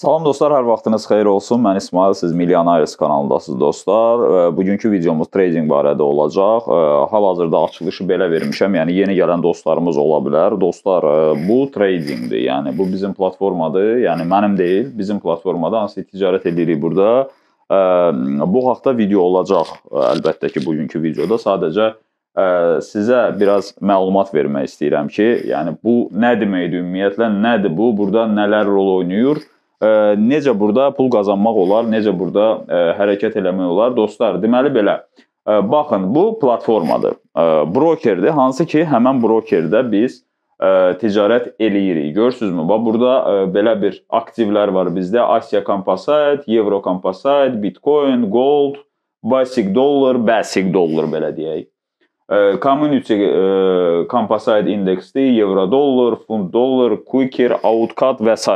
Salam dostlar, hər vaxtınız xeyir olsun. Mən İsmail, siz Milyon Ayrıs kanalındasınız dostlar. Bugünkü videomuz trading barədə olacaq. Hal-hazırda açılışı belə vermişəm. Yəni yeni gələn dostlarımız ola bilər. Dostlar, bu tradingdir. Yəni bu bizim platformadır. Yəni mənim deyil, bizim platformada hansı ticarət edirik burada. Bu haqda video olacaq əlbəttə ki, bugünkü videoda sadəcə sizə biraz məlumat vermək istəyirəm ki, yəni bu nə deməkdir ümumiyyətlə, nədir bu, burada nələr rol oynayır? Ə, necə burada pul qazanmaq olar, necə burada ə, e, hərəkət eləmək olar? Dostlar, deməli belə, ə, e, baxın, bu platformadır. Ə, e, brokerdir, hansı ki, həmin brokerdə biz ə, ticarət eləyirik. Görürsüzmü? Bax burada ə, belə bir aktivlər var bizdə. Asiya Kompasayt, Euro Kompasayt, Bitcoin, Gold, Basic Dollar, Basic Dollar belə deyək. Community Compasite indeksli, Euro dollar, Fund dollar, Quicker, Outcut və s.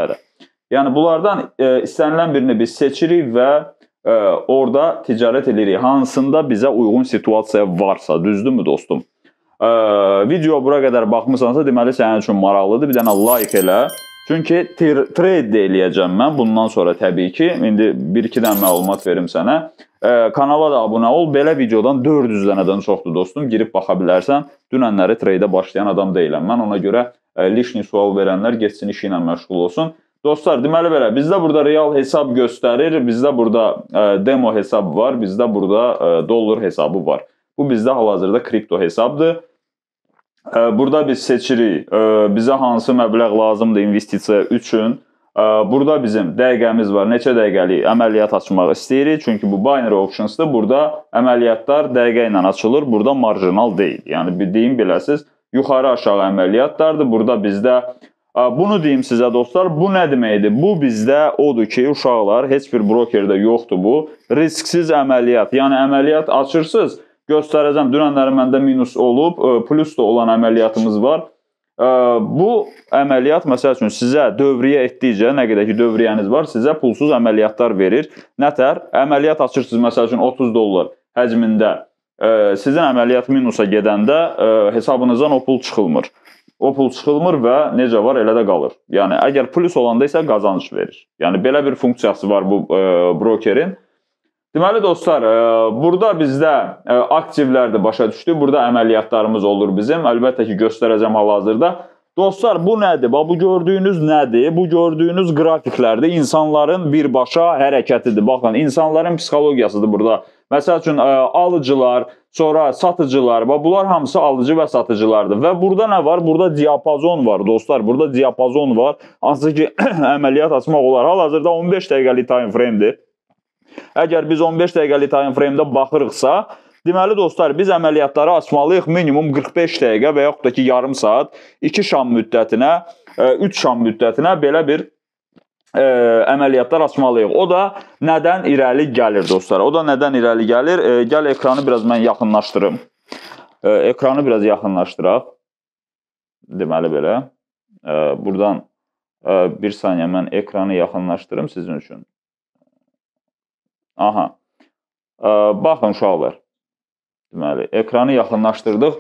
Yəni bunlardan e, istənilən birini biz seçirik və e, orada ticarət edirik. Hansında bizə uyğun situasiya varsa, düzdürmü dostum? E, video bura qədər baxmısansa, deməli sənin üçün maraqlıdır. Bir dənə like elə. Çünki trade də eləyəcəm mən bundan sonra təbii ki. İndi 1-2 dənə məlumat verim sənə. E, kanala da abunə ol. Belə videodan 400 dənədən çoxdur dostum. Girib baxa bilərsən. Dünənləri trade-ə başlayan adam deyiləm. Mən ona görə e, lişni sual verənlər getsin işi ilə məşğul olsun. Dostlar, deməli belə, bizdə burada real hesab göstərir, bizdə burada ə, e, demo hesabı var, bizdə burada ə, e, dollar hesabı var. Bu bizdə hal-hazırda kripto hesabdır. Ə, e, burada biz seçirik, ə, bizə hansı məbləğ lazımdır investisiya üçün. Ə, burada bizim dəqiqəmiz var. Neçə dəqiqəlik əməliyyat açmaq istəyirik, çünki bu binary optionsda burada əməliyyatlar dəqiqə ilə açılır, burada marjinal deyil. Yəni bildiyim biləsiz, yuxarı-aşağı əməliyyatlardır. Burada bizdə Bunu deyim sizə dostlar, bu nə deməkdir? Bu bizdə odur ki, uşaqlar heç bir brokerdə yoxdur bu. Risksiz əməliyyat. Yəni əməliyyat açırsınız, göstərəcəm. Dünənləri məndə minus olub, plus da olan əməliyyatımız var. Bu əməliyyat məsəl üçün sizə dövriyyə etdikcə, nə qədər ki dövriyyəniz var, sizə pulsuz əməliyyatlar verir. Nətər? Əməliyyat açırsınız məsəl üçün 30 dollar həcmində. Sizin əməliyyat minusa gedəndə hesabınızdan o pul çıxılmır o pul çıxılmır və necə var elə də qalır. Yəni əgər plus olanda isə qazanc verir. Yəni belə bir funksiyası var bu e, brokerin. Deməli dostlar, e, burada bizdə e, aktivlər də başa düşdü. Burada əməliyyatlarımız olur bizim. Əlbəttə ki, göstərəcəm hal-hazırda. Dostlar bu nədir? Bax bu gördüyünüz nədir? Bu gördüyünüz qrafiklərdə insanların birbaşa hərəkətidir. Baxın, insanların psixologiyasıdır burada. Məsəl üçün alıcılar, sonra satıcılar, bax bunlar hamısı alıcı və satıcılardır. Və burada nə var? Burada diapazon var dostlar. Burada diapazon var. Hansı ki əməliyyat açmaq olar. Hal-hazırda 15 dəqiqəlik time frame-dir. Əgər biz 15 dəqiqəlik time frame-də baxırıqsa, Deməli dostlar, biz əməliyyatları açmalıyıq minimum 45 dəqiqə və yaxud da ki yarım saat, 2 şam müddətinə, 3 e, şam müddətinə belə bir ə, e, əməliyyatlar açmalıyıq. O da nədən irəli gəlir dostlar? O da nədən irəli gəlir? E, gəl ekranı biraz mən yaxınlaşdırım. E, ekranı biraz yaxınlaşdıraq. Deməli belə. E, buradan e, bir saniyə mən ekranı yaxınlaşdırım sizin üçün. Aha. E, baxın uşaqlar. Deməli, ekranı yaxınlaşdırdıq.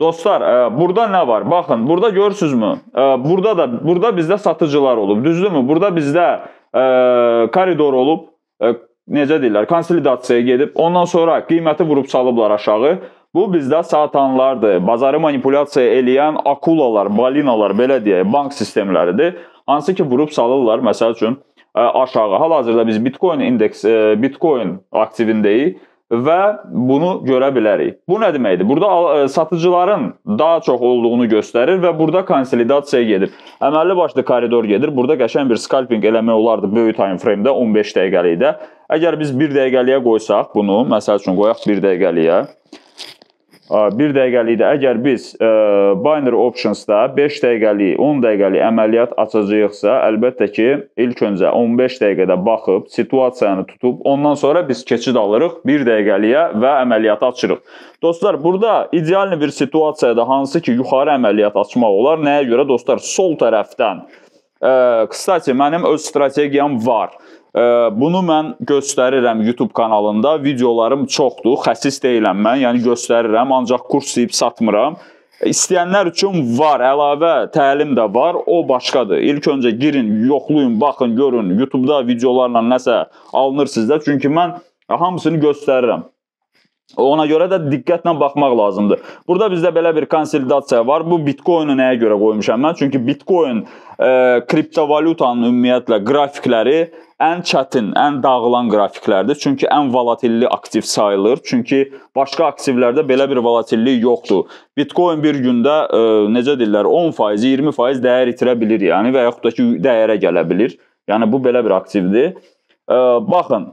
Dostlar, ə, e, burada nə var? Baxın, burada görürsünüzmü? Ə, e, burada da burada bizdə satıcılar olub, düzdürmü? Burada bizdə ə, e, koridor olub, ə, necə deyirlər, konsolidasiyaya gedib, ondan sonra qiyməti vurub salıblar aşağı. Bu bizdə satanlardır. Bazarı manipulyasiya eləyən akulalar, balinalar, belə deyək, bank sistemləridir. Hansı ki, vurub salırlar, məsəl üçün, ə, aşağı. Hal-hazırda biz Bitcoin indeks, ə, Bitcoin aktivindəyik və bunu görə bilərik. Bu nə deməkdir? Burada e, satıcıların daha çox olduğunu göstərir və burada konsolidasiya gedir. Əməlli başlı koridor gedir. Burada qəşəng bir scalping eləmək olardı böyük time frame-də 15 dəqiqəlikdə. Əgər biz 1 dəqiqəliyə qoysaq bunu, məsəl üçün qoyaq 1 dəqiqəliyə bir dəqiqəlikdə əgər biz ə, e, binary optionsda 5 dəqiqəlik, 10 dəqiqəlik əməliyyat açacağıqsa, əlbəttə ki, ilk öncə 15 dəqiqədə baxıb situasiyanı tutub, ondan sonra biz keçid alırıq 1 dəqiqəliyə və əməliyyatı açırıq. Dostlar, burada ideal bir situasiyada hansı ki, yuxarı əməliyyat açmaq olar. Nəyə görə dostlar? Sol tərəfdən Ə, e, kısaca mənim öz strategiyam var. Bunu mən göstərirəm YouTube kanalında. Videolarım çoxdur. Xəsis deyiləm mən. Yəni göstərirəm, ancaq kurs deyib satmıram. İstəyənlər üçün var, əlavə təlim də var, o başqadır. İlk öncə girin, yoxlayın, baxın, görün. YouTube-da videolarla nəsə alınır sizdə. Çünki mən hamısını göstərirəm. Ona görə də diqqətlə baxmaq lazımdır. Burada bizdə belə bir konsolidasiya var. Bu Bitcoin-u nəyə görə qoymuşam mən? Çünki Bitcoin e, kriptovalyutanın ümumiyyətlə qrafikləri ən çətin, ən dağılan qrafiklərdir. Çünki ən volatilli aktiv sayılır. Çünki başqa aktivlərdə belə bir volatillik yoxdur. Bitcoin bir gündə ə, e, necə deyirlər 10%, 20% dəyər itirə bilir, yəni və yaxud da ki dəyərə gələ bilir. Yəni bu belə bir aktivdir. Ə, e, baxın.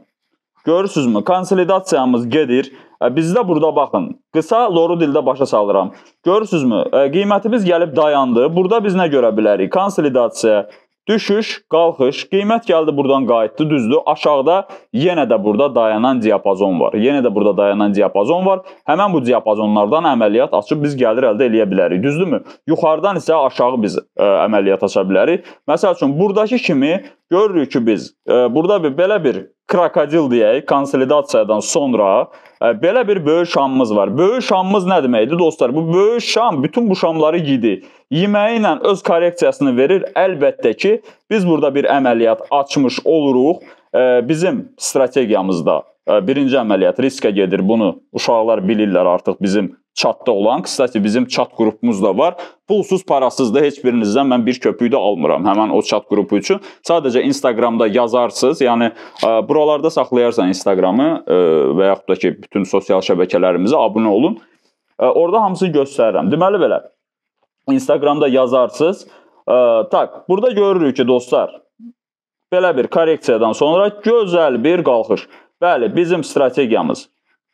Görürsüzmü? Konsolidasiyamız gedir. E, bizdə burada baxın. Qısa loru dildə başa salıram. Görürsüzmü? Qiymətimiz gəlib dayandı. Burada biz nə görə bilərik? Konsolidasiya Düşüş, qalxış, qiymət gəldi buradan qayıtdı, düzdür. Aşağıda yenə də burada dayanan diapazon var. Yenə də burada dayanan diapazon var. Həmin bu diapazonlardan əməliyyat açıb biz gəlir əldə eləyə bilərik, düzdürmü? Yuxarıdan isə aşağı biz ə, e, əməliyyat aça bilərik. Məsəl üçün burdakı kimi görürük ki biz ə, e, burada bir belə bir krokodil deyək, konsolidasiyadan sonra ə, e, belə bir böyük şamımız var. Böyük şamımız nə deməkdir dostlar? Bu böyük şam bütün bu şamları yedi yeməyi ilə öz korreksiyasını verir. Əlbəttə ki, biz burada bir əməliyyat açmış oluruq. Bizim strategiyamızda e, birinci əməliyyat riskə gedir. Bunu uşaqlar bilirlər artıq bizim çatda olan. Kısati bizim çat qrupumuz da var. Pulsuz, parasız da heç birinizdən mən bir köpüyü də almıram həmin o çat qrupu üçün. Sadəcə Instagramda yazarsınız. Yəni ə, e, buralarda saxlayarsan Instagramı ə, e, və yaxud da ki bütün sosial şəbəkələrimizə abunə olun. Ə, orada hamısını göstərirəm. Deməli belə Instagramda yazarsınız. E, tak, burada görürük ki dostlar, belə bir korreksiyadan sonra gözəl bir qalxış. Bəli, bizim strategiyamız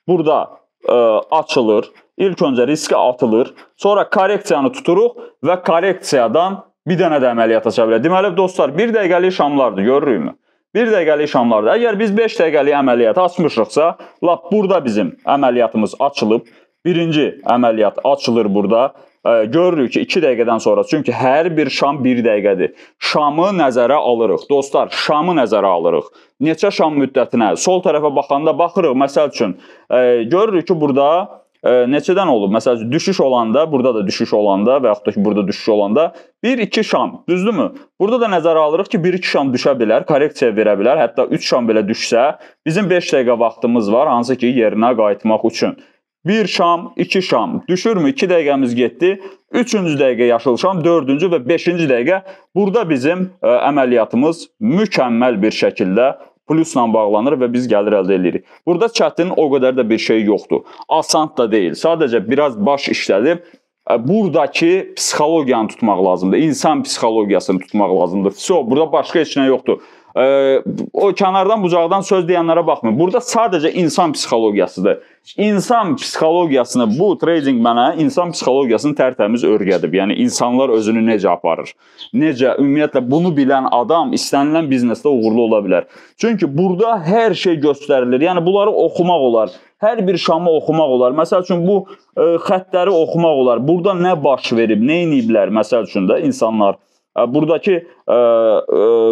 burada ə, e, açılır. İlk öncə riskə atılır, sonra korreksiyanı tuturuq və korreksiyadan bir dənə də əməliyyat aça bilərik. Deməli dostlar, 1 dəqiqəlik şamlardır, görürükmü? 1 dəqiqəlik şamlarda. Əgər biz 5 dəqiqəlik əməliyyat açmışıqsa, lap burada bizim əməliyyatımız açılıb. Birinci əməliyyat açılır burada görürük ki, 2 dəqiqədən sonra, çünki hər bir şam 1 dəqiqədir. Şamı nəzərə alırıq. Dostlar, şamı nəzərə alırıq. Neçə şam müddətinə? Sol tərəfə baxanda baxırıq, məsəl üçün, e, görürük ki, burada e, neçədən olub? Məsəl üçün, düşüş olanda, burada da düşüş olanda və yaxud da ki, burada düşüş olanda 1-2 şam, düzdürmü? Burada da nəzərə alırıq ki, 1-2 şam düşə bilər, korreksiya verə bilər, hətta 3 şam belə düşsə, bizim 5 dəqiqə vaxtımız var, hansı ki, yerinə qayıtmaq üçün. 1 şam, 2 şam. Düşürmü? 2 dəqiqəmiz getdi. 3-cü dəqiqə yaşıl şam, 4-cü və 5-ci dəqiqə. Burada bizim ə, e, əməliyyatımız mükəmməl bir şəkildə plusla bağlanır və biz gəlir əldə edirik. Burada çətin o qədər də bir şey yoxdur. Asant da deyil. Sadəcə biraz baş işlədib e, buradakı psixologiyanı tutmaq lazımdır. İnsan psixologiyasını tutmaq lazımdır. Vso, burada başqa heç nə yoxdur o kənardan bucaqdan söz deyənlərə baxmayın. Burada sadəcə insan psixologiyasıdır. İnsan psixologiyasını bu trading mənə insan psixologiyasını tərtəmiz öyrədib. Yəni insanlar özünü necə aparır? Necə ümumiyyətlə bunu bilən adam istənilən biznesdə uğurlu ola bilər. Çünki burada hər şey göstərilir. Yəni bunları oxumaq olar. Hər bir şamı oxumaq olar. Məsəl üçün bu ə, e, xəttləri oxumaq olar. Burada nə baş verib, nə ediblər məsəl üçün də insanlar buradakı ə, ə,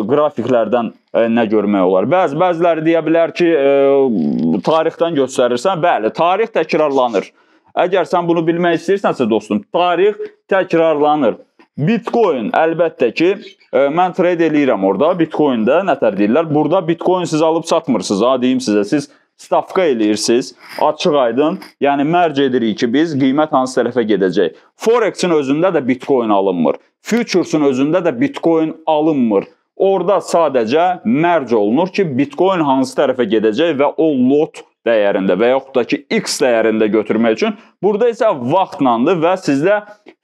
qrafiklərdən ə, nə görmək olar? Bəzi bəziləri deyə bilər ki, ə, tarixdən göstərirsən. Bəli, tarix təkrarlanır. Əgər sən bunu bilmək istəyirsənsə dostum, tarix təkrarlanır. Bitcoin əlbəttə ki, ə, mən trade eləyirəm orada. Bitcoin-də nətər deyirlər? Burada Bitcoin siz alıb satmırsınız. Ha deyim sizə, siz stavka eləyirsiniz. Açıq-aydın, yəni mərc edirik ki, biz qiymət hansı tərəfə gedəcək. Forex-in özündə də Bitcoin alınmır. Futuresun özündə də Bitcoin alınmır. Orda sadəcə mərc olunur ki, Bitcoin hansı tərəfə gedəcək və o lot dəyərində və yaxud da ki x dəyərində götürmək üçün burada isə vaxtlandır və sizdə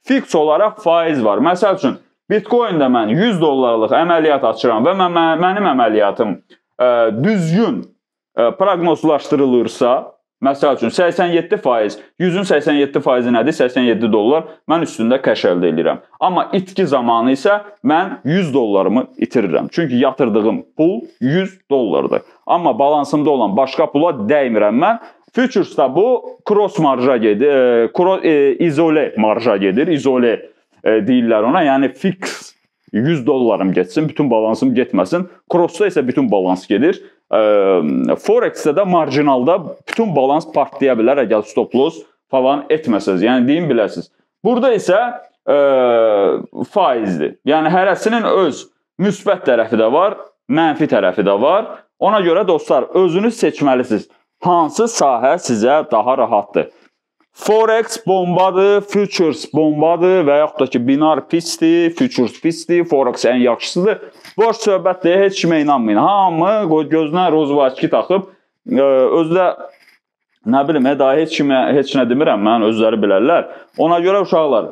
fiks olaraq faiz var. Məsəl üçün Bitcoin-də mən 100 dollarlıq əməliyyat açıram və mən, mənim əməliyyatım ə, e, düzgün ə, e, proqnozlaşdırılırsa Məsəl üçün 87%, 100-ün 87%-i nədir? 87 dollar. Mən üstündə kəş əldə edirəm. Amma itki zamanı isə mən 100 dollarımı itirirəm. Çünki yatırdığım pul 100 dollardır. Amma balansımda olan başqa pula dəymirəm mən. Futuresda bu cross marja gedir, e, cross, e, izole marja gedir. İzole e, deyirlər ona. Yəni fix 100 dollarım getsin, bütün balansım getməsin. Crossda isə bütün balans gedir. Forex-də də marjinalda bütün balans partlaya bilər əgər stop loss falan etməsəz. Yəni deyim biləsiz. Burada isə ə, faizdir. Yəni hərəsinin öz müsbət tərəfi də var, mənfi tərəfi də var. Ona görə dostlar, özünüz seçməlisiniz. Hansı sahə sizə daha rahatdır? Forex bombadır, futures bombadır və yaxud da ki, binar pisdir, futures pisdir, forex ən yaxşısıdır. Boş söhbətdir, heç kimə inanmayın. Hamı gözünə rozvatki taxıb, özü də nə bilim, e, daha heç kimə heç nə demirəm, mən özləri bilərlər. Ona görə uşaqlar,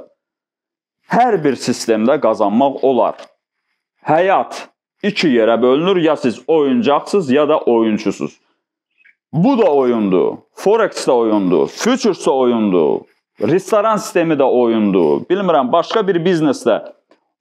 hər bir sistemdə qazanmaq olar. Həyat iki yerə bölünür, ya siz oyuncaqsınız, ya da oyunçusunuz. Bu da oyundur. Forex də oyundur. Futures də oyundur. Restoran sistemi də oyundur. Bilmirəm, başqa bir biznes də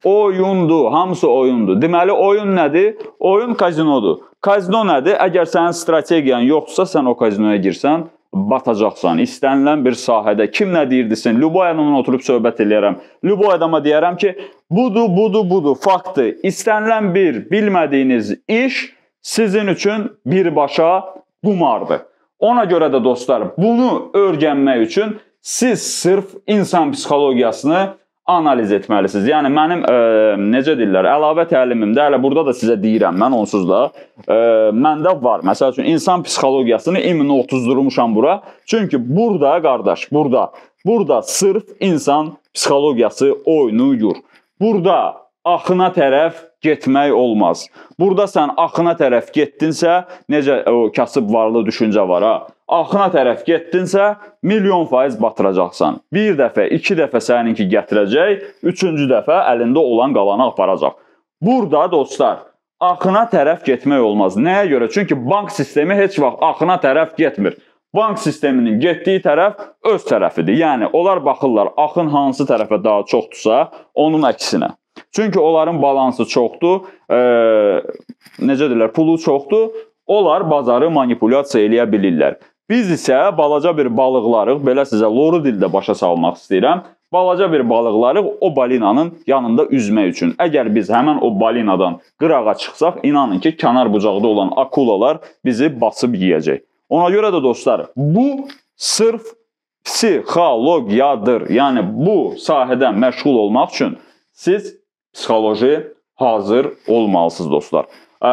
oyundur. Hamısı oyundur. Deməli, oyun nədir? Oyun kazinodur. Kazino nədir? Əgər sənin strategiyan yoxdursa, sən o kazinoya girsən, batacaqsan. İstənilən bir sahədə kim nə deyirdisin? Luboy adamla oturub söhbət eləyərəm. Luboy adama deyərəm ki, budur, budur, budur, faktdır. İstənilən bir bilmədiyiniz iş sizin üçün birbaşa qumardır. Ona görə də dostlar, bunu öyrənmək üçün siz sırf insan psixologiyasını analiz etməlisiniz. Yəni mənim ə, e, necə deyirlər, əlavə təlimimdə hələ burada da sizə deyirəm, mən onsuz da ə, e, məndə var. Məsəl üçün insan psixologiyasını immini otuzdurmuşam bura. Çünki burada qardaş, burada, burada sırf insan psixologiyası oynayır. Burada axına tərəf getmək olmaz. Burada sən axına tərəf getdinsə, necə o kasıb varlı düşüncə var ha? Axına tərəf getdinsə, milyon faiz batıracaqsan. Bir dəfə, iki dəfə səninki gətirəcək, üçüncü dəfə əlində olan qalanı aparacaq. Burada dostlar, axına tərəf getmək olmaz. Nəyə görə? Çünki bank sistemi heç vaxt axına tərəf getmir bank sisteminin getdiyi tərəf öz tərəfidir. Yəni onlar baxırlar axın hansı tərəfə daha çoxdursa, onun əksinə. Çünki onların balansı çoxdur, e, necə deyirlər, pulu çoxdur, onlar bazarı manipulyasiya eləyə bilirlər. Biz isə balaca bir balıqlarıq, belə sizə loru dildə başa salmaq istəyirəm. Balaca bir balıqlarıq o balinanın yanında üzmək üçün. Əgər biz həmin o balinadan qırağa çıxsaq, inanın ki, kənar bucaqda olan akulalar bizi basıb yeyəcək. Ona görə də dostlar, bu sırf psixologiyadır. Yəni bu sahədə məşğul olmaq üçün siz psixoloji hazır olmalısınız dostlar. Ə,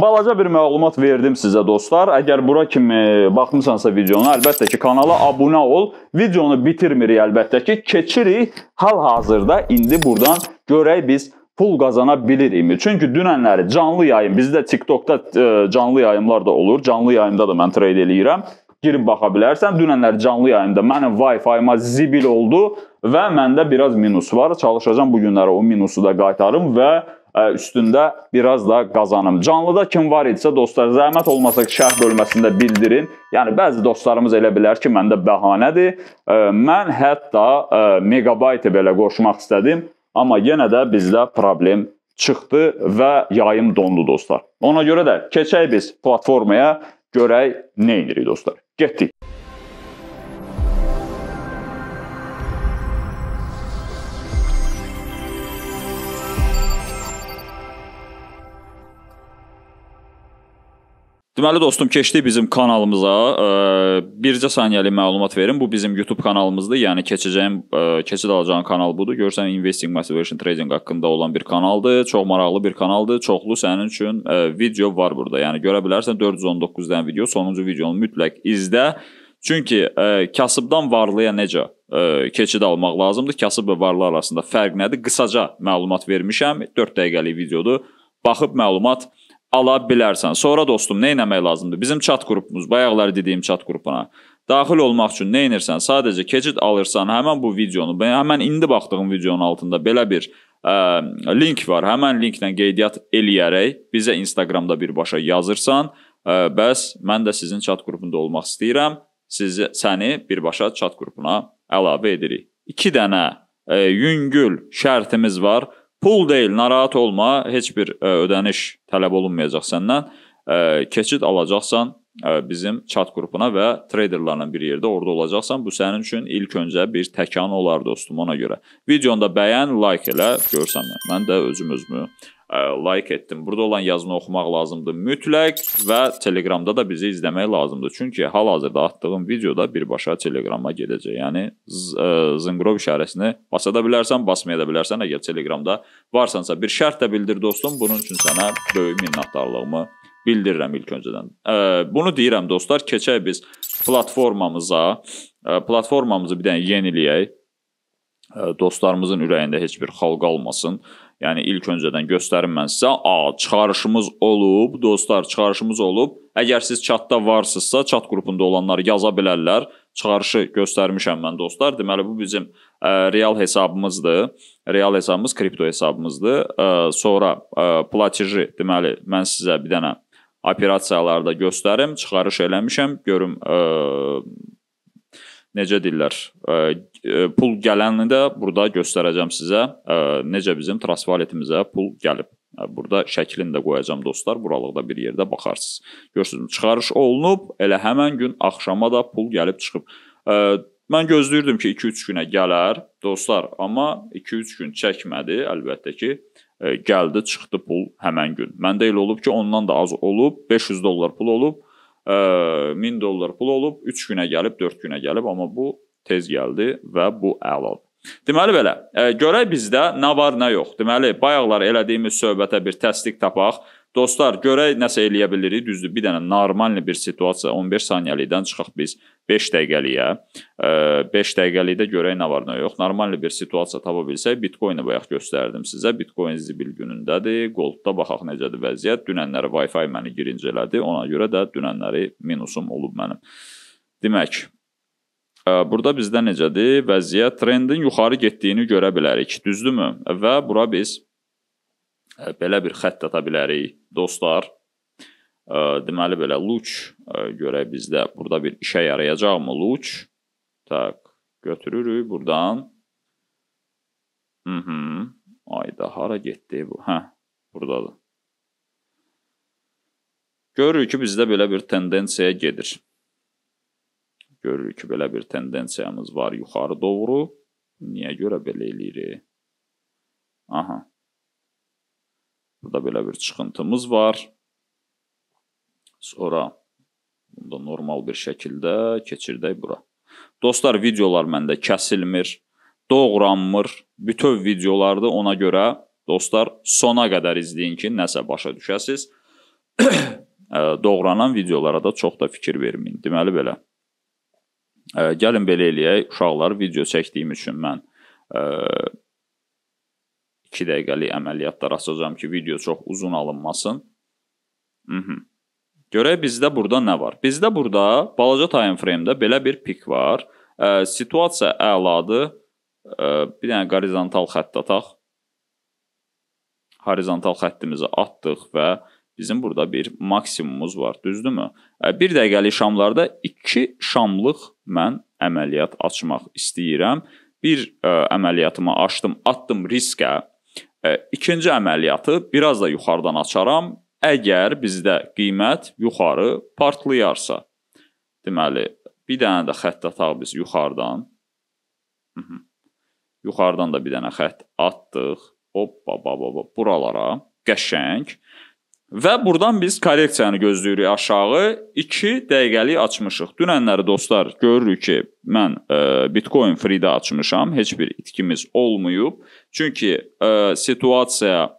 balaca bir məlumat verdim sizə dostlar. Əgər bura kimi baxmısansa videonu, əlbəttə ki, kanala abunə ol. Videonu bitirmirik əlbəttə ki. Keçirik hal-hazırda indi buradan görək biz pul qazana bilirikmi? Çünki dünənləri canlı yayım, bizdə TikTokda e, canlı yayımlar da olur. Canlı yayımda da mən trade eləyirəm girib baxa bilərsən. Dünənlər canlı yayımda mənim Wi-Fi-ma zibil oldu və məndə biraz minus var. Çalışacağam bu günlərə o minusu da qaytarım və e, üstündə biraz da qazanım. Canlıda kim var idisə dostlar, zəhmət olmasa şərh bölməsində bildirin. Yəni bəzi dostlarımız elə bilər ki, məndə bəhanədir. E, mən hətta e, megabaytı belə qoşmaq istədim, amma yenə də bizdə problem çıxdı və yayım dondu dostlar. Ona görə də keçək biz platformaya görək nə edirik dostlar. Getdik. Deməli dostum, keçdik bizim kanalımıza. Bircə saniyəlik məlumat verim. Bu bizim YouTube kanalımızdır. Yəni keçəcəyim, keçid alacağım kanal budur. Görsən Investing Motivation Trading haqqında olan bir kanaldır. Çox maraqlı bir kanaldır. Çoxlu sənin üçün video var burada. Yəni görə bilərsən 419 dənə video. Sonuncu videonu mütləq izlə. Çünki ə, kasıbdan varlıya necə ə, keçid almaq lazımdır? Kasıb və varlı arasında fərq nədir? Qısaca məlumat vermişəm. 4 dəqiqəlik videodur. Baxıb məlumat ala bilərsən. Sonra dostum, nə etmək lazımdır? Bizim chat qrupumuz, bayaqlar dediyim chat qrupuna daxil olmaq üçün nə edirsən? Sadəcə keçid alırsan, həmin bu videonu, həmin indi baxdığım videonun altında belə bir ə, link var. Həmin linklə qeydiyyat eləyərək bizə Instagramda birbaşa yazırsan, ə, bəs mən də sizin chat qrupunda olmaq istəyirəm. Siz səni birbaşa chat qrupuna əlavə edirik. 2 dənə ə, yüngül şərtimiz var. Pul deyil, narahat olma, heç bir e, ödəniş tələb olunmayacaq səndən. E, keçid alacaqsan e, bizim chat qrupuna və traderlarla bir yerdə orada olacaqsan. Bu sənin üçün ilk öncə bir təkan olar dostum ona görə. Videonu da bəyən, like elə, görsən mən də özüm özümü like etdim. Burada olan yazını oxumaq lazımdır mütləq və Telegramda da bizi izləmək lazımdır. Çünki hal-hazırda atdığım videoda birbaşa Telegrama gedəcək. Yəni zınqrov işarəsini basa da bilərsən, basmaya da bilərsən. Əgər Telegramda varsansa bir şərt də bildir dostum. Bunun üçün sənə böyük minnətdarlığımı bildirirəm ilk öncədən. Bunu deyirəm dostlar, keçək biz platformamıza. Platformamızı bir dənə yeniləyək. Dostlarımızın ürəyində heç bir xalq qalmasın. Yəni ilk öncədən göstərim mən sizə. A, çıxarışımız olub, dostlar, çıxarışımız olub. Əgər siz çatda varsınızsa, çat qrupunda olanlar yaza bilərlər. Çıxarışı göstərmişəm mən dostlar. Deməli bu bizim ə, e, real hesabımızdır. Real hesabımız kripto hesabımızdır. Ə, e, sonra ə, e, platiji, deməli mən sizə bir dənə operasiyalarda göstərim, çıxarış eləmişəm, görüm ə, necə deyirlər, pul gələni də burada göstərəcəm sizə. Necə bizim transvaletimizə pul gəlib. Burada şəklini də qoyacam dostlar. Buralıqda bir yerdə baxarsınız. Görürsünüz, çıxarış olunub, elə həmin gün axşama da pul gəlib çıxıb. Mən gözləyirdim ki, 2-3 günə gələr dostlar, amma 2-3 gün çəkmədi əlbəttə ki. Gəldi, çıxdı pul həmin gün. Məndə elə olub ki, ondan da az olub, 500 dollar pul olub. 1000 dollar pul olub, 3 günə gəlib, 4 günə gəlib, amma bu tez gəldi və bu əladır. Deməli belə, e, görək bizdə nə var, nə yox. Deməli, bayaqlar elədiyimiz söhbətə bir təsdiq tapaq. Dostlar, görək nəsə eləyə bilirik. Düzdür, bir dənə normal bir situasiya 11 saniyəlikdən çıxaq biz 5 dəqiqəliyə. 5 dəqiqəlikdə görək nə var, nə yox. Normal bir situasiya tapa bilsək, Bitcoin-i bayaq göstərdim sizə. Bitcoin zibil günündədir. Gold-da baxaq necədir vəziyyət. Dünənləri Wi-Fi məni girinc elədi. Ona görə də dünənləri minusum olub mənim. Demək, Burada bizdə necədir? Vəziyyət trendin yuxarı getdiyini görə bilərik, düzdürmü? Və bura biz Э, belə bir xətt ata bilərik dostlar. Deməli belə luç görək bizdə burada bir işə yarayacaqmı luç? Tak, götürürük burdan. Mhm. Ayda hara getdi bu? Hə, burdadır. Görürük ki, bizdə belə bir tendensiyaya gedir. Görürük ki, belə bir tendensiyamız var yuxarı doğru. Niyə görə belə eləyirik? Aha. Burada belə bir çıxıntımız var. Sonra bunda normal bir şəkildə keçirdək bura. Dostlar, videolar məndə kəsilmir, doğranmır. Bütöv videolarda ona görə dostlar sona qədər izləyin ki, nəsə başa düşəsiz. Doğranan videolara da çox da fikir verməyin. Deməli belə. Gəlin belə eləyək. Uşaqlar video çəkdiyim üçün mən 2 dəqiqəlik əməliyyatlara açacağam ki, video çox uzun alınmasın. Mhm. Görək bizdə burada nə var? Bizdə burada balaca time frame-də belə bir pik var. Ə, situasiya əladır. Ə, bir dənə horizontal xətt ataq. Horizontal xəttimizi atdıq və bizim burada bir maksimumumuz var, düzdürmü? 1 dəqiqəlik şamlarda 2 şamlıq mən əməliyyat açmaq istəyirəm. Bir ə, əməliyyatımı açdım, atdım riskə. İkinci əməliyyatı biraz da yuxarıdan açaram. Əgər bizdə qiymət yuxarı partlayarsa. Deməli, bir dənə də xətt ataq biz yuxarıdan. Hı -hı. Yuxarıdan da bir dənə xətt atdıq. Hoppa, baba, baba, buralara. Qəşəng. Və burdan biz korreksiyanı gözləyirik aşağı. 2 dəqiqəlik açmışıq. Dünənləri dostlar görürük ki, mən e, Bitcoin Free-də açmışam. Heç bir itkimiz olmayıb. Çünki e, situasiya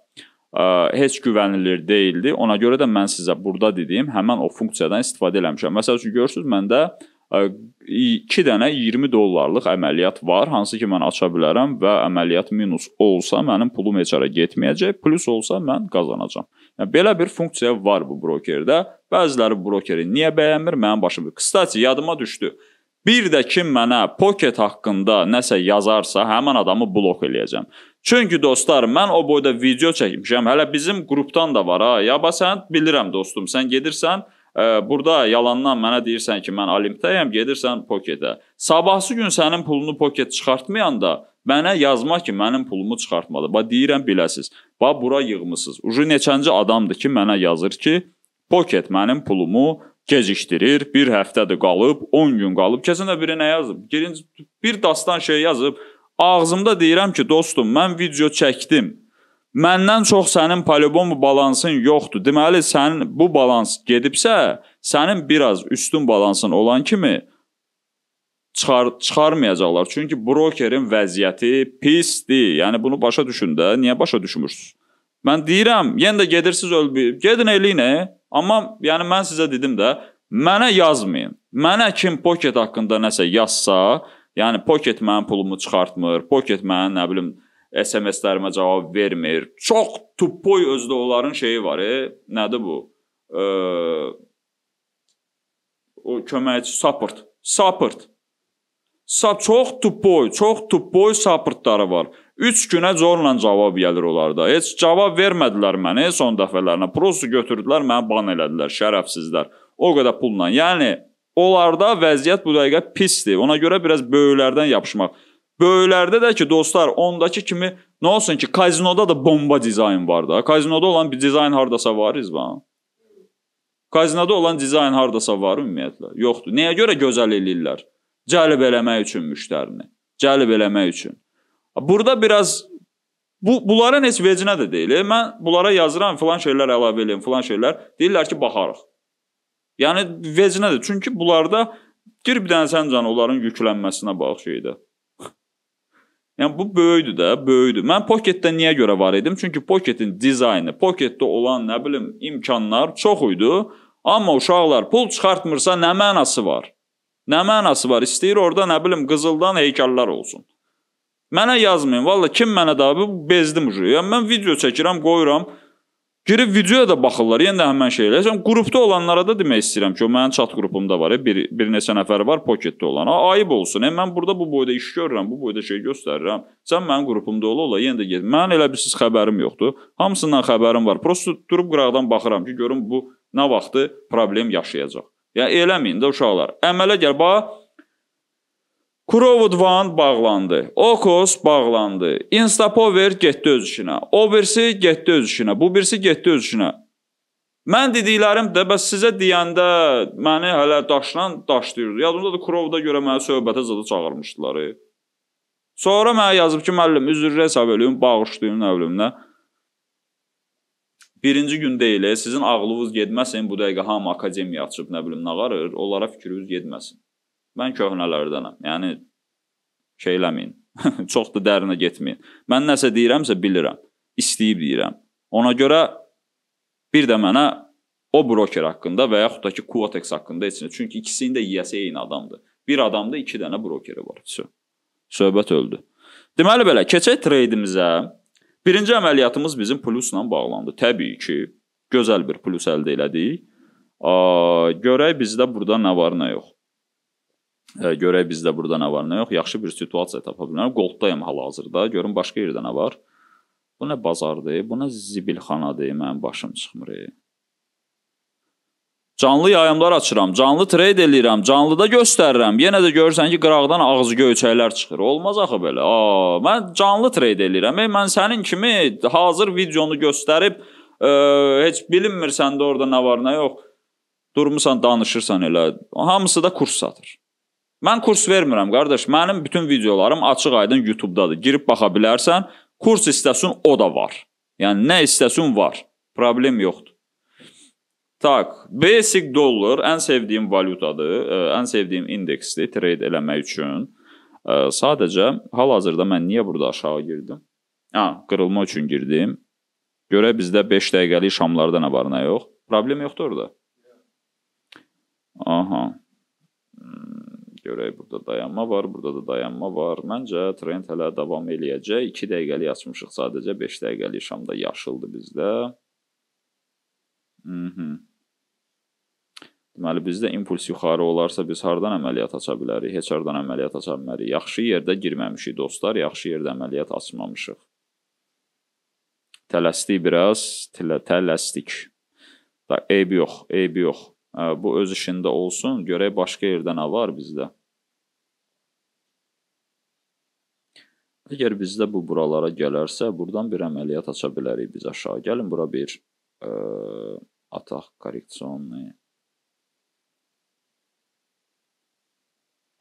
e, heç güvənilir deyildi. Ona görə də mən sizə burada dediyim həmin o funksiyadan istifadə eləmişəm. Məsəl üçün görürsüz məndə 2 e, dənə 20 dollarlıq əməliyyat var, hansı ki mən aça bilərəm və əməliyyat minus olsa mənim pulum heç hara getməyəcək, plus olsa mən qazanacağam. Belə bir funksiya var bu brokerdə. Bəziləri brokeri niyə bəyənmir? Mənim başım. Qıstaçı yadıma düşdü. Bir də kim mənə Pocket haqqında nəsə yazarsa, həmin adamı blok eləyəcəm. Çünki dostlar, mən o boyda video çəkmişəm. Hələ bizim qrupdan da var ha. Ya basən bilirəm dostum, sən gedirsən e, Burada yalandan mənə deyirsən ki, mən Olimpiadayam, gedirsən Pocket-ə. Sabahsı gün sənin pulunu Pocket çıxartmayanda mənə yazma ki, mənim pulumu çıxartmadı. Bax deyirəm biləsiz. Bax bura yığmısınız. Ucu neçənci adamdır ki, mənə yazır ki, Pocket mənim pulumu gecikdirir. Bir həftədir qalıb, 10 gün qalıb. Kəsən də biri nə yazıb? Girinci bir dastan şey yazıb. Ağzımda deyirəm ki, dostum, mən video çəkdim. Məndən çox sənin polibom balansın yoxdur. Deməli, sənin bu balans gedibsə, sənin biraz üstün balansın olan kimi çıxar çıxarmayacaqlar. Çünki brokerin vəziyyəti pisdir. Yəni bunu başa düşün də. Niyə başa düşmürsüz? Mən deyirəm, yenə də gedirsiz ölüb. Gedin eləyin, amma yəni mən sizə dedim də, mənə yazmayın. Mənə kim poket haqqında nəsə yazsa, yəni poket mənim pulumu çıxartmır, poket mənim nə bilim SMS-lərimə cavab vermir. Çox tupoy özdə onların şeyi var, e, nədir bu? Ə, o köməkçi support, support Sa çox tupoy, çox tupoy sapırtları var. 3 günə zorla cavab gəlir onlarda. Heç cavab vermədilər mənə son dəfələrinə. Prosu götürdülər, məni ban elədilər, şərəfsizlər. O qədər pulla. Yəni onlarda vəziyyət bu dəqiqə pisdir. Ona görə biraz böyüklərdən yapışmaq. Böyüklərdə də ki, dostlar, ondakı kimi nə olsun ki, kazinoda da bomba dizayn var da. Kazinoda olan bir dizayn hardasa var izvan. Kazinoda olan dizayn hardasa var ümumiyyətlə. Yoxdur. Nəyə görə gözəl eləyirlər? cəlb eləmək üçün müştərini, cəlb eləmək üçün. Burada biraz bu bunların heç vecinə də deyil. E, mən bunlara yazıram, filan şeylər əlavə eləyim, filan şeylər. Deyirlər ki, baxarıq. Yəni vecinə də. Çünki bunlarda gir bir dənə səncan onların yüklənməsinə bağlı şeydir. Yəni bu böyüdü də, böyüdü. Mən Pocket-də niyə görə var idim? Çünki Pocket-in dizaynı, Pocket-də olan, nə bilim, imkanlar çox idi. Amma uşaqlar pul çıxartmırsa nə mənası var? Nə mənası var? İstəyir orada nə bilim qızıldan heykəllər olsun. Mənə yazmayın. Valla kim mənə də bu bezdim ucu. Yəni mən video çəkirəm, qoyuram. Girib videoya da baxırlar. Yenə yəni də həmin şeylər. Yəni qrupda olanlara da demək istəyirəm ki, o mənim chat qrupumda var, bir bir neçə nəfər var poketdə olan. Ayıb olsun. Yəni mən burada bu boyda iş görürəm, bu boyda şey göstərirəm. Sən mənim qrupumda ola ola yəni yenə də get. Mənim elə bilirsiz xəbərim yoxdur. Hamısından xəbərim var. Prosta durub qıraqdan baxıram ki, görüm bu nə vaxtı problem yaşayacaq. Ya eləməyin də uşaqlar. Əmələ gəl, bax. Krovud Van bağlandı. Okos bağlandı. Instapower getdi öz işinə. O birisi getdi öz işinə. Bu birisi getdi öz işinə. Mən dediklərim də bəs sizə deyəndə məni hələ daşlan daşlayırdı. Yadımdadır Krovuda görə məni söhbətə zada çağırmışdılar. E. Sonra mənə yazıb ki, müəllim, üzr hesab eləyim, bağışlayın, nə bilim nə. Birinci gün deyil, sizin ağlınız getməsin, bu dəqiqə hamı akademiya açıb, nə bilim, nağarır, onlara fikriniz getməsin. Mən köhnələrdənəm. Yəni şey eləməyin. Çox da dərinə getməyin. Mən nəsə deyirəmsə bilirəm, istəyib deyirəm. Ona görə bir də mənə o broker haqqında və yaxud da ki Quotex haqqında heç nə. Çünki ikisinin də yiyəsi eyni adamdır. Bir adamda 2 dənə brokeri var. Söhbət öldü. Deməli belə, keçək treydimizə. Birinci əməliyyatımız bizim plusla bağlandı. Təbii ki, gözəl bir plus əldə elədik. Görək bizdə burada nə var, nə yox. E, görək bizdə burada nə var, nə yox. Yaxşı bir situasiya tapa bilmirəm. Qoldayam hal-hazırda. Görüm başqa yerdə nə var. Bu nə bazardır, bu nə zibilxanadır, mənim başım çıxmır. Canlı yayımlar açıram, canlı trade eləyirəm, canlıda göstərirəm. Yenə də görürsən ki, qırağdan ağzı göyçəklər çıxır. Olmaz axı belə. A, mən canlı trade eləyirəm. Ey, mən sənin kimi hazır videonu göstərib ə, e, heç bilinmir səndə orada nə var, nə yox. Durmusan, danışırsan elə. Hamısı da kurs satır. Mən kurs vermirəm, qardaş. Mənim bütün videolarım açıq-aydın YouTube-dadır. Girib baxa bilərsən. Kurs istəsin o da var. Yəni nə istəsin var. Problem yoxdur. Tak, basic dollar ən sevdiyim valyutadır, e, ən sevdiyim indeksdir trade eləmək üçün. E, sadəcə hal-hazırda mən niyə burada aşağı girdim? Ha, qırılma üçün girdim. Görə bizdə 5 dəqiqəlik şamlarda nə var, nə yox. Problem yoxdur orada. Aha. Hmm, görək burada dayanma var, burada da dayanma var. Məncə trend hələ davam eləyəcək. 2 dəqiqəlik açmışıq sadəcə, 5 dəqiqəlik şamda yaşıldı bizdə. Mm -hmm. Deməli, bizdə impuls yuxarı olarsa biz hardan əməliyyat aça bilərik? Heç hardan əməliyyat aça bilmərik. Yaxşı yerdə girməmişik dostlar, yaxşı yerdə əməliyyat açmamışıq. Tələsdik biraz, tələ, tələsdik. Da, eybi yox, eybi yox. Bu öz işində olsun, görək başqa yerdə nə var bizdə. Əgər bizdə bu buralara gələrsə, buradan bir əməliyyat aça bilərik biz aşağı. Gəlin bura bir... Ə атах korreksionный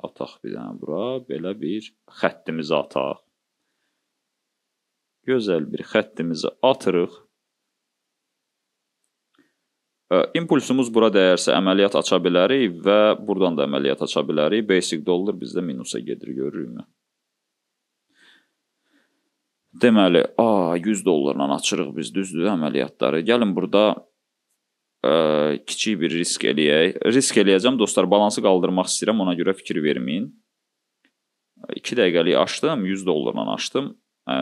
ataq bir dənə bura, belə bir xəttimizi ataq. Gözəl bir xəttimizi atırıq. İmpulsumuz bura dəyərsə əməliyyat aça bilərik və buradan da əməliyyat aça bilərik. Basic dollar bizdə minusa gedir, görürükmü? Deməli, a 100 dollarla açırıq biz düzdür əməliyyatları. Gəlin burada ə, kiçik bir risk eləyək. Risk eləyəcəm dostlar, balansı qaldırmaq istəyirəm, ona görə fikir verməyin. 2 dəqiqəlik açdım, 100 dollarla açdım. Ə,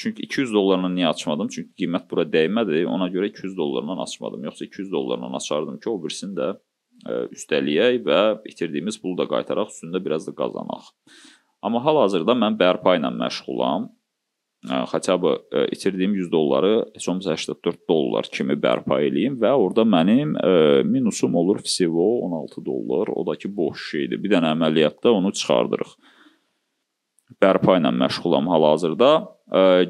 çünki 200 dollarla niyə açmadım? Çünki qiymət bura dəymədi. Ona görə 200 dollarla açmadım. Yoxsa 200 dollarla açardım ki, o birisini də ə, üstələyək və itirdiyimiz pulu da qaytaraq üstündə biraz da qazanaq. Amma hal-hazırda mən bərpa ilə məşğulam хотя бы itirdiyim 100 dolları heç olmasa 84 dollar kimi bərpa eləyim və orada mənim ə, minusum olur всего 16 dollar. O da ki boş şeydir. Bir dənə əməliyyatda onu çıxardırıq. Bərpa ilə məşğulam hal-hazırda.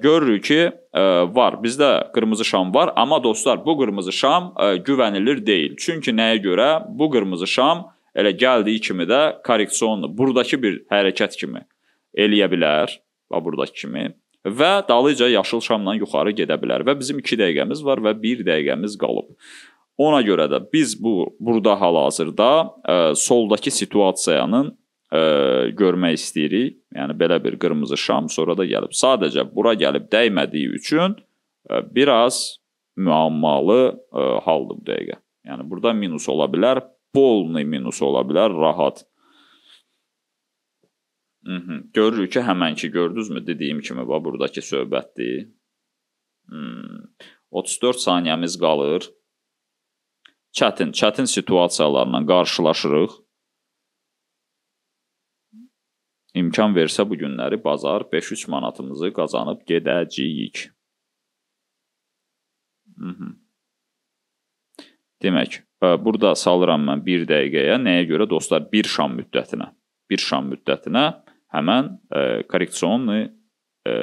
Görürük ki, ə, var. Bizdə qırmızı şam var, amma dostlar bu qırmızı şam ə, güvənilir deyil. Çünki nəyə görə? Bu qırmızı şam elə gəldiyi kimi də korreksion burdakı bir hərəkət kimi eləyə bilər. Va burdakı kimi və dalıca yaşıl şamla yuxarı gedə bilər və bizim 2 dəqiqəmiz var və 1 dəqiqəmiz qalıb. Ona görə də biz bu burada hal-hazırda ə, e, soldakı situasiyanın ə, e, görmək istəyirik. Yəni belə bir qırmızı şam sonra da gəlib sadəcə bura gəlib dəymədiyi üçün ə, e, biraz müəmmalı ə, haldır bu dəqiqə. Yəni burada minus ola bilər, polni minus ola bilər, rahat. Mhm. Görürük ki, həmənki gördünüzmü dediyim kimi va burdakı söhbətdir. Hmm. 34 saniyəmiz qalır. Çətin, çətin situasiyalarla qarşılaşırıq. İmkan versə bu günləri bazar 5-3 manatımızı qazanıb gedəcəyik. Mhm. Demək, hə, burada salıram mən 1 dəqiqəyə, nəyə görə dostlar? 1 şam müddətinə. 1 şam müddətinə həmən e, korreksionni e,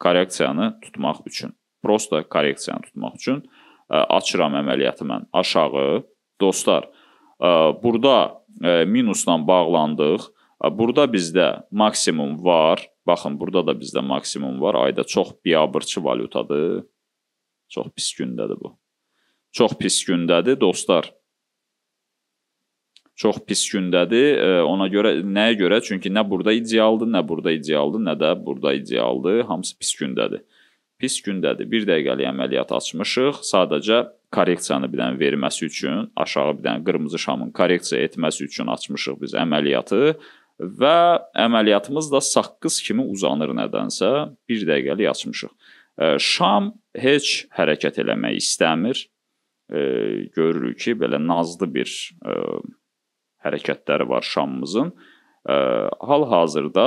korreksiyanı tutmaq üçün. Prosta korreksiyanı tutmaq üçün e, açıram əməliyyatı mən aşağı. Dostlar, e, burada e, minusla bağlandıq. E, burada bizdə maksimum var. Baxın, burada da bizdə maksimum var. Ayda çox biabırçı valyutadır. Çox pis gündədir bu. Çox pis gündədir dostlar çox pis gündədir. Ona görə nəyə görə? Çünki nə burada idealdır, nə burada idealdır, nə də burada idealdır. Hamısı pis gündədir. Pis gündədir. 1 dəqiqəlik əməliyyat açmışıq. Sadəcə korreksiyanı bir dənə verməsi üçün, aşağı bir dənə qırmızı şamın korreksiya etməsi üçün açmışıq biz əməliyyatı və əməliyyatımız da saqqız kimi uzanır nədənsə. 1 dəqiqəlik açmışıq. Şam heç hərəkət eləmək istəmir. Görürük ki, belə nazlı bir e, hərəkətləri var Şamımızın. Hal-hazırda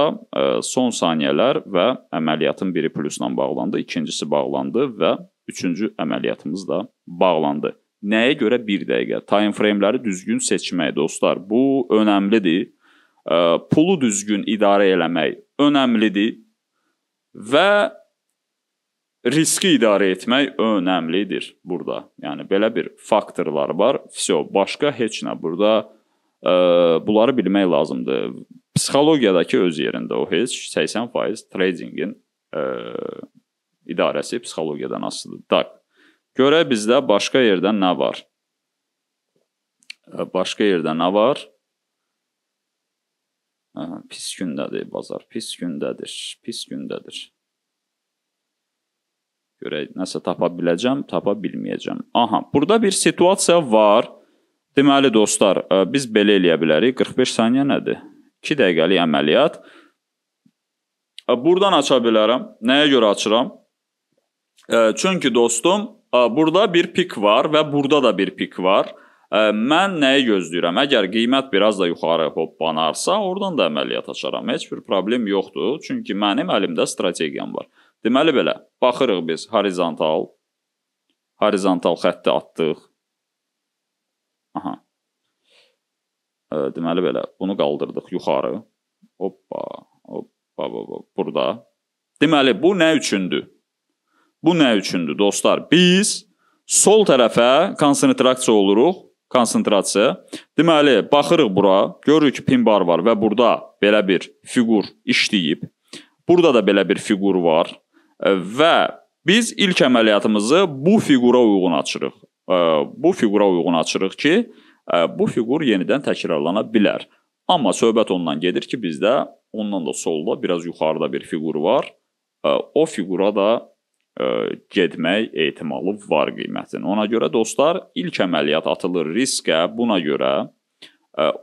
son saniyələr və əməliyyatın biri plusla bağlandı, ikincisi bağlandı və üçüncü əməliyyatımız da bağlandı. Nəyə görə 1 dəqiqə? Time frame-ləri düzgün seçmək dostlar, bu önəmlidir. Pulu düzgün idarə eləmək önəmlidir və riski idarə etmək önəmlidir burada. Yəni belə bir faktorlar var. Всё, başqa heç nə burada bunları bilmək lazımdır. Psixologiyadakı öz yerində o heç 80% tradingin ə, idarəsi psixologiyadan asılıdır. Tak. Görə bizdə başqa yerdən nə var? Başqa yerdə nə var? Aha, pis gündədir bazar, pis gündədir, pis gündədir. Görək nəsə tapa biləcəm, tapa bilməyəcəm. Aha, burada bir situasiya var. Deməli dostlar, e, biz belə eləyə bilərik. 45 saniyə nədir? 2 dəqiqəlik əməliyyat. E, Burdan aça bilərəm. Nəyə görə açıram? E, çünki dostum, burada bir pik var və burada da bir pik var. Mən nəyi gözləyirəm? Əgər qiymət biraz da yuxarı hoppanarsa, oradan da əməliyyat açaram. Heç bir problem yoxdur, çünki mənim əlimdə strategiyam var. Deməli belə, baxırıq biz horizontal horizontal xətti atdıq. Aha. E, deməli belə, bunu qaldırdıq yuxarı. Hoppa, hoppa, hoppa, burada. Deməli bu nə üçündür? Bu nə üçündür dostlar? Biz sol tərəfə konsentrasiya oluruq, konsentrasiya. Deməli baxırıq bura, görürük ki, pin bar var və burada belə bir fiqur işləyib. Burada da belə bir fiqur var və biz ilk əməliyyatımızı bu fiqura uyğun açırıq bu fiqura uyğun açırıq ki, bu fiqur yenidən təkrarlana bilər. Amma söhbət ondan gedir ki, bizdə ondan da solda biraz yuxarıda bir fiqur var. O fiqura da getmək ehtimalı var qiymətin. Ona görə dostlar, ilk əməliyyat atılır riskə, buna görə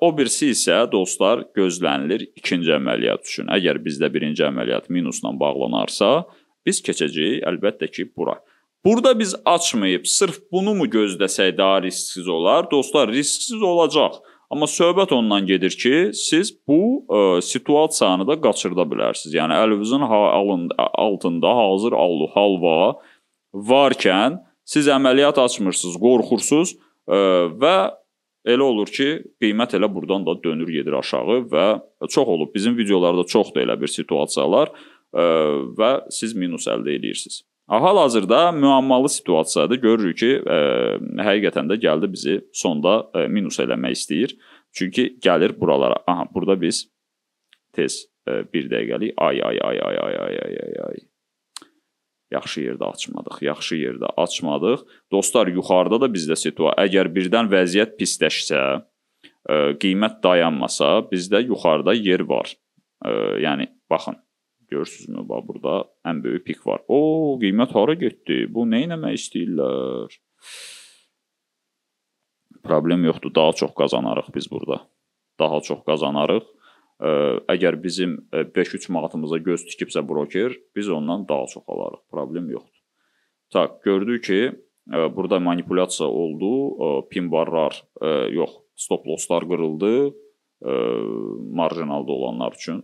o birisi isə dostlar gözlənilir ikinci əməliyyat üçün. Əgər bizdə birinci əməliyyat minusla bağlanarsa, biz keçəcəyik əlbəttə ki bura. Burada biz açmayıb, sırf bunu mu gözləsək daha risksiz olar? Dostlar, risksiz olacaq. Amma söhbət ondan gedir ki, siz bu ə, e, situasiyanı da qaçırda bilərsiniz. Yəni əlinizin altında hazır allu halva varkən siz əməliyyat açmırsınız, qorxursunuz ə, e, və elə olur ki, qiymət elə burdan da dönür gedir aşağı və çox olub. Bizim videolarda çoxdur elə bir situasiyalar ə, e, və siz minus əldə edirsiniz. Hal-hazırda müəmmalı situasiyada görürük ki, ə, e, həqiqətən də gəldi bizi sonda ə, e, minus eləmək istəyir. Çünki gəlir buralara. Aha, burada biz tez ə, e, bir dəqiqəlik ay ay ay ay ay ay ay ay ay. Yaxşı yerdə açmadıq. Yaxşı yerdə açmadıq. Dostlar, yuxarıda da bizdə situa. Əgər birdən vəziyyət pisləşsə, ə, qiymət dayanmasa, bizdə yuxarıda yer var. Ə, yəni baxın Görürsünüzmü, bax burada ən böyük pik var. O, qiymət hara getdi? Bu nə etmək istəyirlər? Problem yoxdur, daha çox qazanarıq biz burada. Daha çox qazanarıq. Ə, əgər bizim 5-3 manatımıza göz tikibsə broker, biz ondan daha çox alarıq. Problem yoxdur. Tak, gördük ki, ə, burada manipulyasiya oldu, ə, pin barlar yox, stop losslar qırıldı marjinalda olanlar üçün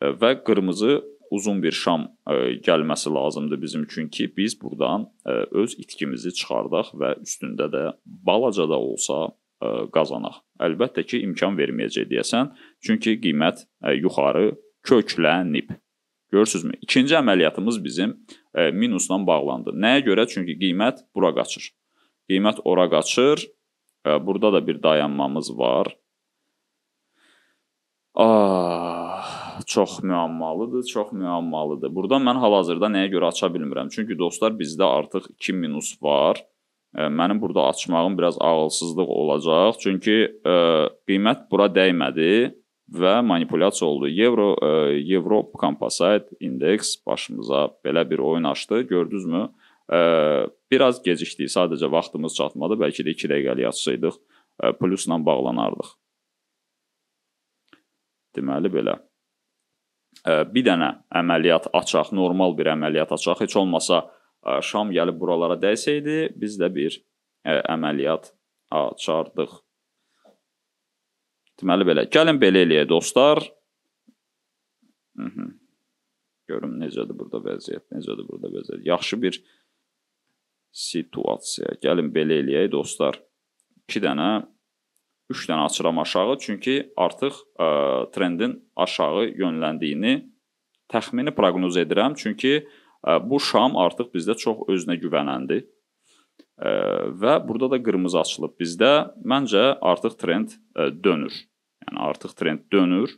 və qırmızı uzun bir şam e, gəlməsi lazımdır bizim üçün ki, biz burdan e, öz itkimizi çıxardaq və üstündə də balaca da olsa e, qazanaq. Əlbəttə ki, imkan verməyəcək deyəsən, çünki qiymət yuxarı köklənib. Görürsüzmü? İkinci əməliyyatımız bizim minusla bağlandı. Nəyə görə? Çünki qiymət bura qaçır. Qiymət ora qaçır. Burada da bir dayanmamız var. Ah çox müəmmalıdır, çox müəmmalıdır. Burdan mən hal-hazırda nəyə görə aça bilmirəm? Çünki dostlar bizdə artıq 2 minus var. E, mənim burada açmağım biraz ağılsızlıq olacaq. Çünki ə, e, qiymət bura dəymədi və manipulyasiya oldu. Euro ə, e, Euro Composite Index başımıza belə bir oyun açdı. Gördünüzmü? Ə, biraz gecikdik. Sadəcə vaxtımız çatmadı. Bəlkə də 2 dəqiqəlik açsaydıq plusla bağlanardıq. Deməli belə bir dənə əməliyyat açaq, normal bir əməliyyat açaq, heç olmasa Şam gəlib buralara dəysəydi, biz də bir əməliyyat açardıq. Deməli belə. Gəlin belə eləyək dostlar. Hı mhmm. -hı. Görüm necədir burada vəziyyət, necədir burada vəziyyət. Yaxşı bir situasiya. Gəlin belə eləyək dostlar. 2 dənə 3 dənə açıram aşağı, çünki artıq ə, e, trendin aşağı yönləndiyini təxmini proqnoz edirəm, çünki ə, e, bu şam artıq bizdə çox özünə güvənəndir. Ə, e, və burada da qırmızı açılıb bizdə. Məncə artıq trend ə, dönür. Yəni artıq trend dönür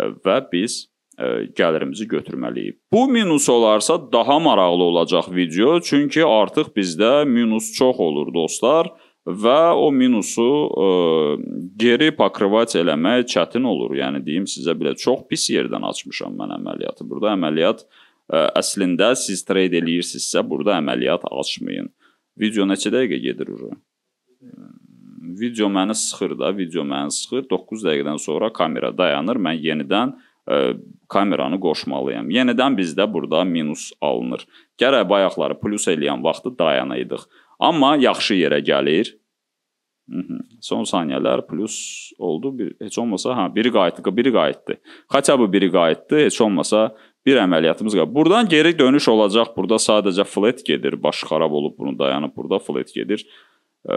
ə, və biz ə, gəlirimizi götürməliyik. Bu minus olarsa daha maraqlı olacaq video, çünki artıq bizdə minus çox olur dostlar və o minusu ə, e, geri pakrıvat eləmək çətin olur. Yəni deyim sizə belə çox pis yerdən açmışam mən əməliyyatı. Burada əməliyyat ə, e, əslində siz trade eləyirsinizsə, burada əməliyyat açmayın. Video neçə dəqiqə gedir ora? Video məni sıxır da, video məni sıxır. 9 dəqiqədən sonra kamera dayanır. Mən yenidən ə, e, kameranı qoşmalıyam. Yenidən bizdə burada minus alınır. Gərək bayaqları plus eləyən vaxtı dayanaydıq. Amma yaxşı yerə gəlir. Son saniyələr plus oldu. Bir, heç olmasa ha biri qayıtdı, biri qayıtdı. Xaçabı biri qayıtdı, heç olmasa bir əməliyyatımız qalıb. Burdan geri dönüş olacaq. Burada sadəcə flat gedir. Baş xarab olub bunu dayanıb burada flat gedir. E,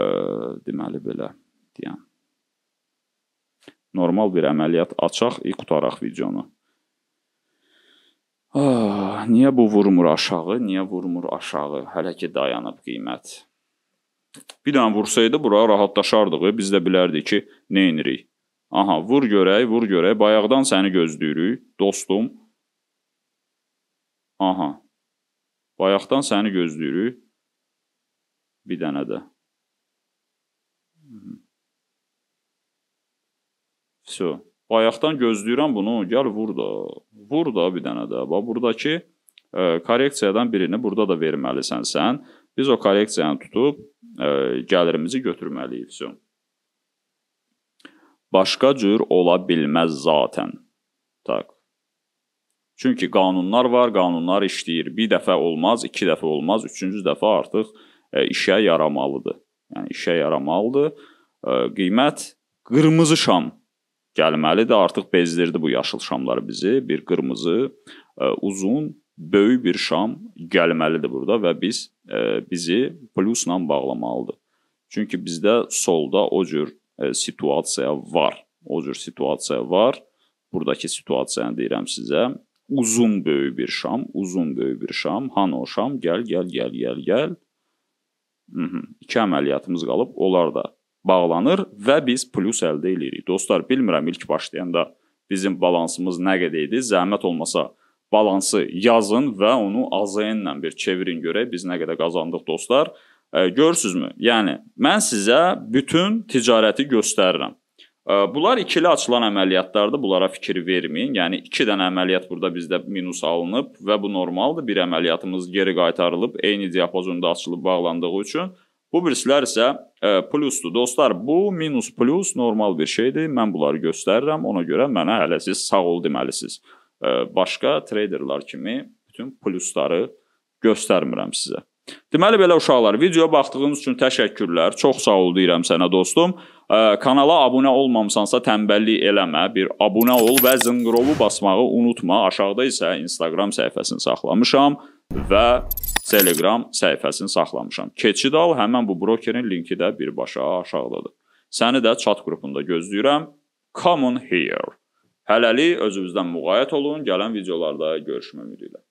deməli belə deyəm. Normal bir əməliyyat açaq, i qutaraq videonu. Ah, niyə bu vurmur aşağı? Niyə vurmur aşağı? Hələ ki dayanıb qiymət. Bir dənə vursaydı bura rahatlaşardıq, biz də bilərdik ki, nə edirik. Aha, vur görək, vur görək. Bayaqdan səni gözləyirik, dostum. Aha. Bayaqdan səni gözləyirik. Bir dənə də. Vso. Hmm. Bayaqdan gözləyirəm bunu. Gəl vur da. Vur da bir dənə də. Bax buradakı ə, e, korreksiyadan birini burada da verməlisən sən. Biz o kolleksiyanı tutub ə, e, gəlirimizi götürməliyik üçün. Başqa cür ola bilməz zaten. Tak. Çünki qanunlar var, qanunlar işləyir. Bir dəfə olmaz, iki dəfə olmaz, üçüncü dəfə artıq ə, e, işə yaramalıdır. Yəni işə yaramalıdır. Ə, e, qiymət qırmızı şam gəlməlidir. Artıq bezdirdi bu yaşıl şamlar bizi. Bir qırmızı ə, uzun böyük bir şam gəlməlidir burada və biz e, bizi plusla bağlamalıdır. Çünki bizdə solda o cür e, situasiya var. O cür situasiya var. Buradakı situasiyanı deyirəm sizə. Uzun böyük bir şam, uzun böyük bir şam. Hanı o şam? Gəl, gəl, gəl, gəl, gəl. Hı mhm. -hı. İki əməliyyatımız qalıb. Onlar da bağlanır və biz plus əldə edirik. Dostlar, bilmirəm ilk başlayanda bizim balansımız nə qədər idi? Zəhmət olmasa balansı yazın və onu AZN ilə bir çevirin görək biz nə qədər qazandıq dostlar. E, görürsüzmü? Yəni mən sizə bütün ticarəti göstərirəm. E, bunlar ikili açılan əməliyyatlardır. Bunlara fikir verməyin. Yəni 2 dənə əməliyyat burada bizdə minus alınıb və bu normaldır. Bir əməliyyatımız geri qaytarılıb, eyni diapazonda açılıb bağlandığı üçün. Bu birislər isə e, plusdur. Dostlar, bu minus plus normal bir şeydir. Mən bunları göstərirəm. Ona görə mənə hələ siz sağ ol deməlisiniz başqa treyderlər kimi bütün plusları göstərmirəm sizə. Deməli belə uşaqlar, videoya baxdığınız üçün təşəkkürlər. Çox sağ ol deyirəm sənə dostum. E, kanala abunə olmamısansa tənbəllik eləmə, bir abunə ol və zınqırovu basmağı unutma. Aşağıda isə Instagram səhifəsini saxlamışam və Telegram səhifəsini saxlamışam. Keçid al, həmin bu brokerin linki də birbaşa aşağıdadır. Səni də chat qrupunda gözləyirəm. Come on here. Hələlik özünüzdən muğayət olun. Gələn videolarda görüşmək ümidi ilə.